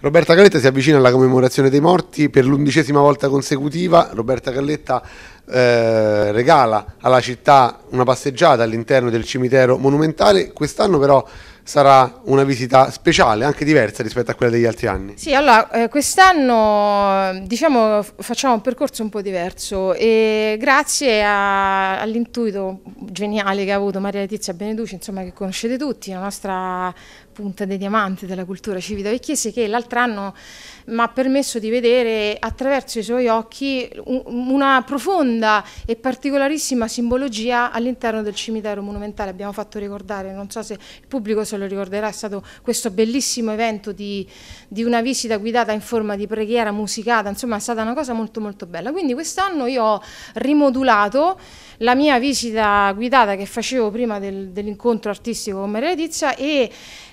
Roberta Galletta si avvicina alla commemorazione dei morti per l'undicesima volta consecutiva. Roberta Galletta eh, regala alla città una passeggiata all'interno del cimitero monumentale. Quest'anno però sarà una visita speciale, anche diversa rispetto a quella degli altri anni. Sì, allora eh, quest'anno diciamo, facciamo un percorso un po' diverso e grazie all'intuito geniale che ha avuto Maria Letizia Beneducci, insomma, che conoscete tutti, la nostra punta dei diamanti della cultura civitavecchiese che l'altro anno mi ha permesso di vedere attraverso i suoi occhi una profonda e particolarissima simbologia all'interno del cimitero monumentale. Abbiamo fatto ricordare, non so se il pubblico se lo ricorderà, è stato questo bellissimo evento di, di una visita guidata in forma di preghiera musicata, insomma è stata una cosa molto molto bella. Quindi quest'anno io ho rimodulato la mia visita guidata che facevo prima del, dell'incontro artistico con Maria Letizia e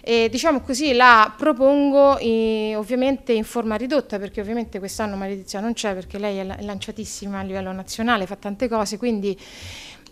e, diciamo così la propongo in, ovviamente in forma ridotta perché ovviamente quest'anno Maledizia non c'è perché lei è lanciatissima a livello nazionale, fa tante cose, quindi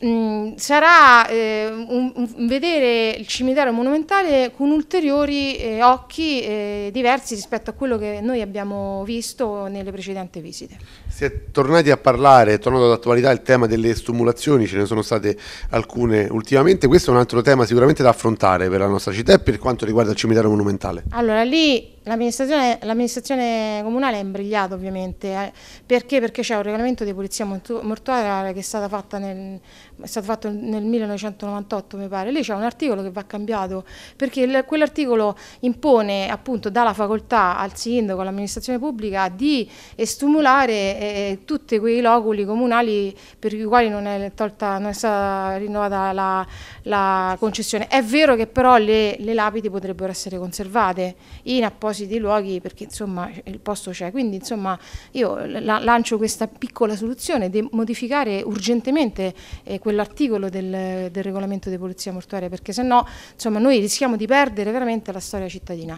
mh, sarà eh, un, un vedere il cimitero monumentale con ulteriori eh, occhi eh, diversi rispetto a quello che noi abbiamo visto nelle precedenti visite. Si è tornati a parlare, è tornato all'attualità il tema delle stumulazioni, ce ne sono state alcune ultimamente, questo è un altro tema sicuramente da affrontare per la nostra città e per quanto riguarda il cimitero monumentale. Allora lì L'amministrazione, l'amministrazione, comunale è imbrigliata ovviamente, eh, perché? Perché c'è un regolamento di polizia mortuaria che è, stata nel, è stato fatto nel 1998 mi pare, lì c'è un articolo che va cambiato perché l- quell'articolo impone appunto dà la facoltà al sindaco, all'amministrazione pubblica di stimolare eh, tutti quei loculi comunali per i quali non è, tolta, non è stata rinnovata la, la, concessione. È vero che però le, le lapidi potrebbero essere conservate in apposito appositi luoghi perché insomma il posto c'è. Quindi insomma io la lancio questa piccola soluzione di modificare urgentemente eh, quell'articolo del, del, regolamento di polizia mortuaria perché se no insomma noi rischiamo di perdere veramente la storia cittadina.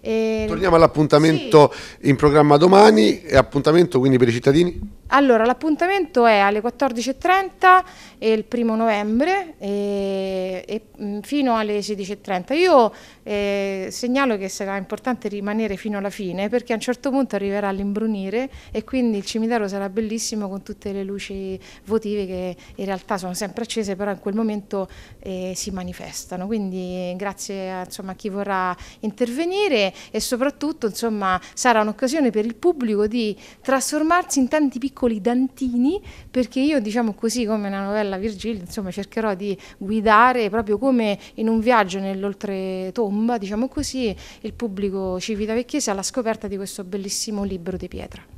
E... Torniamo all'appuntamento sì. in programma domani, e appuntamento quindi per i cittadini? Allora l'appuntamento è alle 14.30 il primo novembre e, e mm, fino alle 16.30. Io eh, segnalo che sarà importante rimanere fino alla fine perché a un certo punto arriverà l'imbrunire e quindi il cimitero sarà bellissimo con tutte le luci votive che in realtà sono sempre accese però in quel momento eh, si manifestano. Quindi grazie a, insomma, a chi vorrà intervenire e soprattutto insomma, sarà un'occasione per il pubblico di trasformarsi in tanti piccoli dantini perché io diciamo così come nella novella Virgilio insomma cercherò di guidare proprio come in un viaggio nell'oltretomba, diciamo così, il pubblico civitavecchiese alla scoperta di questo bellissimo libro di pietra.